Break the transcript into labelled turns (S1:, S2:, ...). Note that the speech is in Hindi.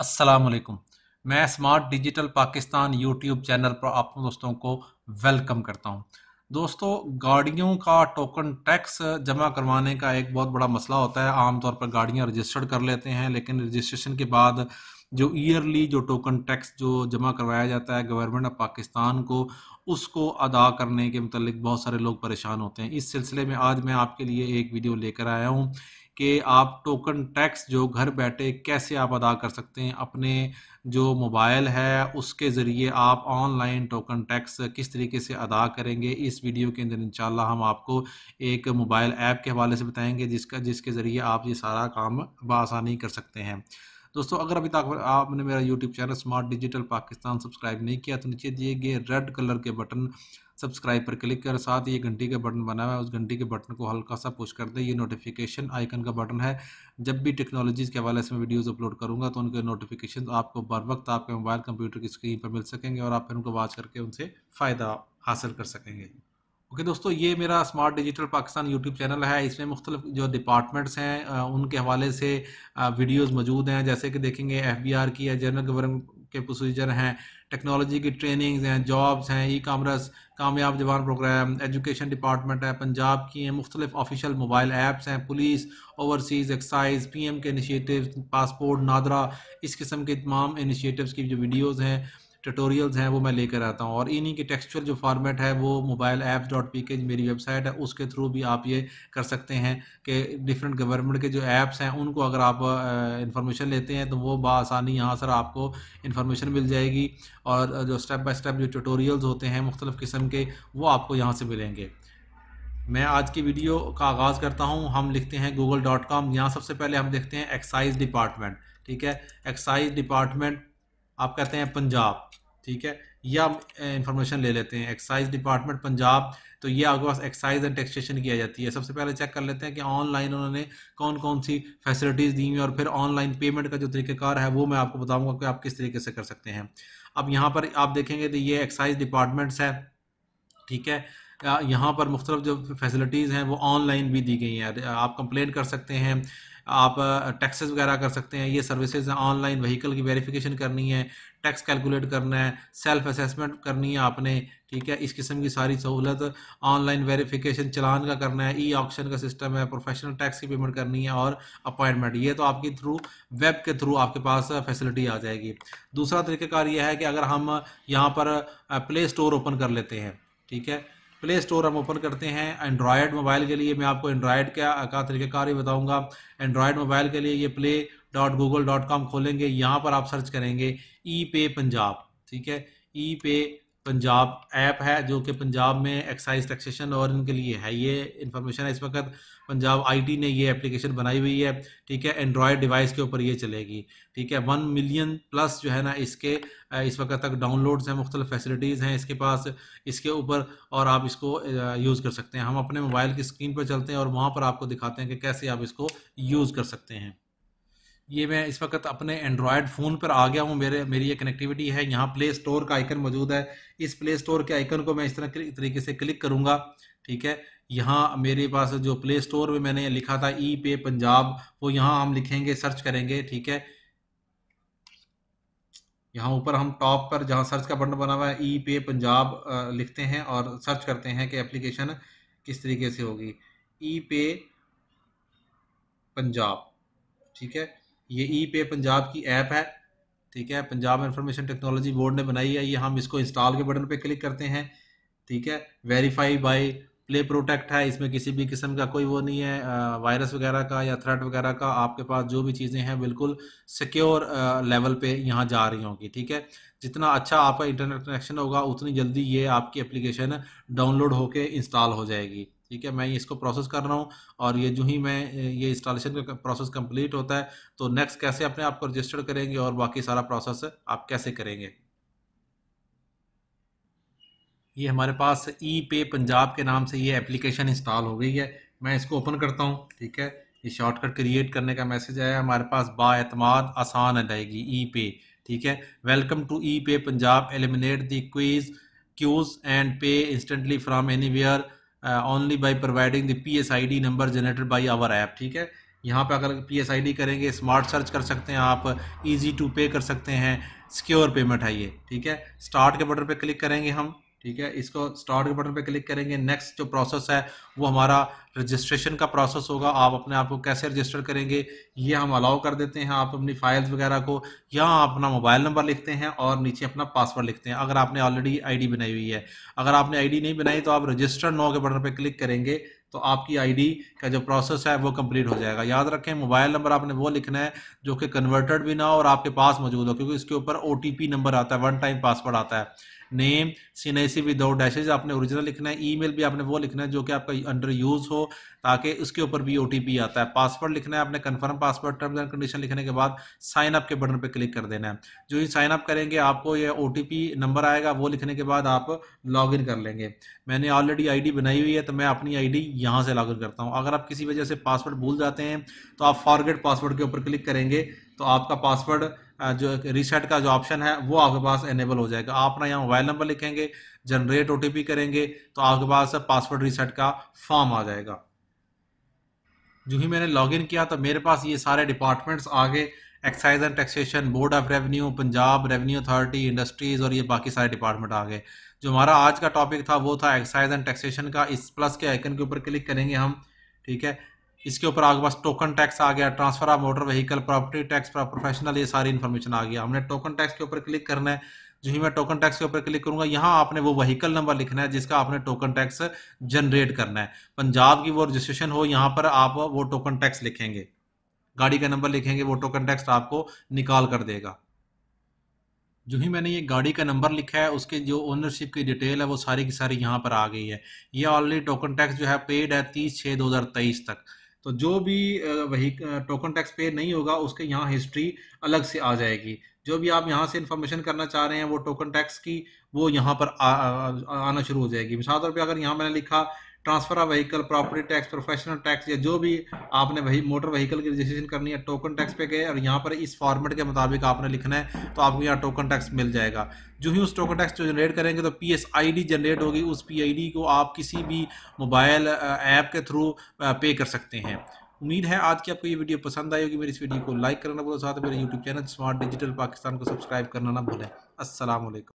S1: असलकुम मैं smart digital Pakistan YouTube channel पर आप दोस्तों को वेलकम करता हूं दोस्तों गाड़ियों का टोकन टैक्स जमा करवाने का एक बहुत बड़ा मसला होता है आमतौर पर गाड़ियां रजिस्टर्ड कर लेते हैं लेकिन रजिस्ट्रेशन के बाद जो ईयरली जो टोकन टैक्स जो जमा करवाया जाता है गवर्नमेंट ऑफ पाकिस्तान को उसको अदा करने के मतलब बहुत सारे लोग परेशान होते हैं इस सिलसिले में आज मैं आपके लिए एक वीडियो लेकर आया हूँ कि आप टोकन टैक्स जो घर बैठे कैसे आप अदा कर सकते हैं अपने जो मोबाइल है उसके ज़रिए आप ऑनलाइन टोकन टैक्स किस तरीके से अदा करेंगे इस वीडियो के अंदर इंशाल्लाह हम आपको एक मोबाइल ऐप के हवाले से बताएंगे जिसका जिसके ज़रिए आप ये सारा काम बसानी कर सकते हैं दोस्तों अगर अभी तक आपने मेरा YouTube channel smart digital Pakistan subscribe नहीं किया तो नीचे दिए गए रेड कलर के बटन सब्सक्राइब पर क्लिक कर साथ ये घंटी का बटन बना हुआ है उस घंटी के बटन को हल्का सा पुश कर दें ये नोटिफिकेशन आइकन का बटन है जब भी टेक्नोलॉजीज़ के हवाले से मैं वीडियोज़ अपलोड करूँगा तो उनके नोटिफिकेशन आपको बर वक्त आपके मोबाइल कंप्यूटर की स्क्रीन पर मिल सकेंगे और आप फिर उनको वॉच करके उनसे फ़ायदा हासिल कर सकेंगे ओके okay, दोस्तों ये मेरा smart digital Pakistan YouTube channel है इसमें मुख्तलिफ जो डिपार्टमेंट्स हैं उनके हवाले से वीडियोस मौजूद हैं जैसे कि देखेंगे एफबीआर की है जनरल के प्रोसीजर हैं टेक्नोलॉजी की ट्रेनिंग्स हैं जॉब्स हैं ई कामर्स कामयाब जवान प्रोग्राम एजुकेशन डिपार्टमेंट है पंजाब की हैं मुख्तलिफ ऑफिशियल मोबाइल ऐप्स हैं police overseas excise P M के इनिशियेटिव पासपोर्ट नादरा इस किस्म के तमाम इनिशिएटिव्स की जो वीडियोज़ हैं ट्यूटोरियल्स हैं वो मैं लेकर आता हूँ और इन्हीं के टेक्सचुअल जो फॉर्मेट है वो मोबाइल ऐप डॉट पी के मेरी वेबसाइट है उसके थ्रू भी आप ये कर सकते हैं कि डिफरेंट गवर्नमेंट के जो ऐप्स हैं उनको अगर आप इन्फॉर्मेशन लेते हैं तो वो बसानी यहाँ सर आपको इन्फॉर्मेशन मिल जाएगी और जो स्टेप बाई स्टेप जो ट्यूटोरियल्स होते हैं मुख्तलिफ़ किस्म के वो आपको यहाँ से मिलेंगे मैं आज की वीडियो का आगाज़ करता हूँ हम लिखते हैं गूगल डॉट कॉम यहाँ सबसे पहले हम देखते हैं एक्साइज डिपार्टमेंट ठीक है एक्साइज डिपार्टमेंट आप कहते हैं पंजाब ठीक है या इंफॉर्मेशन ले लेते हैं एक्साइज डिपार्टमेंट पंजाब तो ये आपके पास एक्साइज एंड टैक्सेशन किया जाती है सबसे पहले चेक कर लेते हैं कि ऑनलाइन उन्होंने कौन कौन सी फैसिलिटीज़ दी हुई और फिर ऑनलाइन पेमेंट का जो तरीक़ेकार है वो मैं आपको बताऊंगा कि आप किस तरीके से कर सकते हैं अब यहाँ पर आप देखेंगे तो ये एक्साइज डिपार्टमेंट्स है ठीक है यहाँ पर मुख्तलिफ जो फैसिलिटीज़ हैं वो ऑनलाइन भी दी गई हैं आप कंप्लेंट कर सकते हैं आप टैक्सेस वगैरह कर सकते हैं ये सर्विसेज हैं ऑनलाइन व्हीकल की वेरिफिकेशन करनी है टैक्स कैलकुलेट करना है सेल्फ असेसमेंट करनी है आपने ठीक है इस किस्म की सारी सहूलत ऑनलाइन वेरिफिकेशन चलान का करना है ई ऑप्शन का सिस्टम है प्रोफेशनल टैक्स की पेमेंट करनी है और अपॉइंटमेंट ये तो आपके थ्रू वेब के थ्रू आपके पास फैसिलिटी आ जाएगी दूसरा तरीक़ाकार यह है कि अगर हम यहाँ पर प्ले स्टोर ओपन कर लेते हैं ठीक है प्ले स्टोर हम ओपन करते हैं एंड्रॉयड मोबाइल के लिए मैं आपको एंड्रॉयड का का तरीकेकार ही बताऊँगा एंड्रॉयड मोबाइल के लिए ये play dot Google dot com खोलेंगे यहाँ पर आप सर्च करेंगे ई पे पंजाब ठीक है ई e पे पंजाब ऐप है जो कि पंजाब में एक्साइज टैक्सेशन और इनके लिए है ये इन्फॉर्मेशन है इस वक्त पंजाब आईटी ने ये एप्लीकेशन बनाई हुई है ठीक है एंड्रॉयड डिवाइस के ऊपर ये चलेगी ठीक है वन मिलियन प्लस जो है ना इसके इस वक्त तक डाउनलोड्स हैं मुख्तलिफ़ फैसिलिटीज़ हैं इसके पास इसके ऊपर और आप इसको यूज़ कर सकते हैं हम अपने मोबाइल की स्क्रीन पर चलते हैं और वहाँ पर आपको दिखाते हैं कि कैसे आप इसको यूज़ कर सकते हैं ये मैं इस वक्त अपने एंड्रॉयड फ़ोन पर आ गया हूँ मेरे मेरी ये कनेक्टिविटी है यहाँ प्ले स्टोर का आइकन मौजूद है इस प्ले स्टोर के आइकन को मैं इस तरह तरीके से क्लिक करूँगा ठीक है यहाँ मेरे पास जो प्ले स्टोर में मैंने लिखा था ई पे पंजाब वो यहाँ हम लिखेंगे सर्च करेंगे ठीक है यहाँ ऊपर हम टॉप पर जहाँ सर्च का बटन बना हुआ है ई पे पंजाब लिखते हैं और सर्च करते हैं कि एप्लीकेशन किस तरीके से होगी ई पे पंजाब ठीक है ये ई e पे पंजाब की ऐप है ठीक है पंजाब इंफॉर्मेशन टेक्नोलॉजी बोर्ड ने बनाई है ये हम इसको इंस्टॉल के बटन पे क्लिक करते हैं ठीक है वेरीफाई बाय प्ले प्रोटेक्ट है इसमें किसी भी किस्म का कोई वो नहीं है वायरस वगैरह का या थ्रेट वगैरह का आपके पास जो भी चीज़ें हैं बिल्कुल सिक्योर लेवल पे यहाँ जा रही होंगी ठीक है जितना अच्छा आपका इंटरनेट कनेक्शन होगा उतनी जल्दी ये आपकी एप्लीकेशन डाउनलोड होकर इंस्टॉल हो जाएगी ठीक है मैं इसको प्रोसेस कर रहा हूँ और ये जो ही मैं ये इंस्टॉलेशन का प्रोसेस कंप्लीट होता है तो नेक्स्ट कैसे अपने आप को रजिस्टर करेंगे और बाकी सारा प्रोसेस आप कैसे करेंगे ये हमारे पास ई पे पंजाब के नाम से ये एप्लीकेशन इंस्टॉल हो गई है मैं इसको ओपन करता हूँ ठीक है ये शॉर्टकट क्रिएट करने का मैसेज आया हमारे पास बातमाद आसान आ जाएगी ई e पे ठीक है welcome to e pay Punjab eliminate the queues queues and pay instantly from anywhere only by providing the P S I D number generated by our app ठीक है यहाँ पे अगर पी एस आई डी करेंगे स्मार्ट सर्च कर सकते हैं आप ईजी टू पे कर सकते हैं सिक्योर पेमेंट है ये ठीक है स्टार्ट के बटन पे क्लिक करेंगे हम ठीक है इसको स्टार्ट के बटन पे क्लिक करेंगे नेक्स्ट जो प्रोसेस है वो हमारा रजिस्ट्रेशन का प्रोसेस होगा आप अपने आप को कैसे रजिस्टर करेंगे ये हम अलाउ कर देते हैं आप अपनी फाइल्स वगैरह को यहाँ अपना मोबाइल नंबर लिखते हैं और नीचे अपना पासवर्ड लिखते हैं अगर आपने ऑलरेडी आई बनाई हुई है अगर आपने आई नहीं बनाई तो आप रजिस्टर नो के बटन पर क्लिक करेंगे तो आपकी आईडी का जो प्रोसेस है वो कंप्लीट हो जाएगा याद रखें मोबाइल नंबर आपने वो लिखना है जो कि कन्वर्टेड भी ना हो और आपके पास मौजूद हो क्योंकि इसके ऊपर ओ नंबर आता है वन टाइम पासवर्ड आता है name C N I C without dashes आपने ओरिजिनल लिखना है ईमेल भी आपने वो लिखना है जो कि आपका अंडर यूज़ हो ताकि उसके ऊपर भी ओ आता है पासवर्ड लिखना है आपने confirm password terms and condition लिखने के बाद साइन अप के बटन पर क्लिक कर देना है जो ही साइन अप करेंगे आपको ये ओ नंबर आएगा वो लिखने के बाद आप लॉग कर लेंगे मैंने ऑलरेडी आई बनाई हुई है तो मैं अपनी आई डी यहाँ से लॉग करता हूँ अगर आप किसी वजह से पासवर्ड भूल जाते हैं तो आप फॉरगेट पासवर्ड के ऊपर क्लिक करेंगे तो आपका पासवर्ड जो रीसेट का जो ऑप्शन है वो आपके पास एनेबल हो जाएगा आप ना यहाँ मोबाइल नंबर लिखेंगे जनरेट ओटीपी करेंगे तो आपके पास पासवर्ड रीसेट का फॉर्म आ जाएगा जो ही मैंने लॉगिन किया तो मेरे पास ये सारे डिपार्टमेंट्स आ गए excise and taxation board of revenue Punjab revenue authority industries और ये बाकी सारे डिपार्टमेंट आ गए जो हमारा आज का टॉपिक था वो था एक्साइज एंड टैक्सेशन का इस प्लस के आइकन के ऊपर क्लिक करेंगे हम ठीक है इसके ऊपर आगे पास टोकन टैक्स आ गया transfer of motor vehicle property tax professional ये सारी इन्फॉर्मेशन आ गया हमने टोकन टैक्स के ऊपर क्लिक करना है जो ही मैं टोकन टैक्स के ऊपर क्लिक करूंगा यहाँ आपने वो वहीकल नंबर लिखना है जिसका आपने टोकन टैक्स जनरेट करना है पंजाब की वो रजिस्ट्रेशन हो यहाँ पर आप वो टोकन टैक्स लिखेंगे गाड़ी का नंबर लिखेंगे वो टोकन टैक्स आपको निकाल कर देगा जो ही मैंने ये गाड़ी का नंबर लिखा है उसके जो ओनरशिप की डिटेल है वो सारी की सारी यहाँ पर आ गई है ये ऑलरेडी टोकन टैक्स जो है पेड है तीस छः दो हज़ार तेईस तक तो जो भी वही टोकन टैक्स पे नहीं होगा उसके यहाँ हिस्ट्री अलग से आ जाएगी जो भी आप यहाँ से इन्फॉर्मेशन करना चाह रहे हैं वो टोकन टैक्स की वो यहाँ पर आ, आ, आना शुरू हो जाएगी मिसाल तौर पर अगर यहाँ मैंने लिखा transfer of vehicle property tax professional tax या जो भी आपने वही मोटर व्हीकल की रजिस्ट्रेशन करनी है टोकन टैक्स पे गए और यहाँ पर इस फॉर्मेट के मुताबिक आपने लिखना है तो आपको यहाँ टोकन टैक्स मिल जाएगा जो ही उस टोकन टैक्स को जनरेट करेंगे तो P S I D generate होगी उस पी आई डी को आप किसी भी मोबाइल ऐप के थ्रू पे कर सकते हैं उम्मीद है आज की आपको ये वीडियो पसंद आई होगी मेरी इस वीडियो को लाइक करना बोलो साथ मेरे YouTube channel smart digital Pakistan को सब्सक्राइब करना ना भूलें असल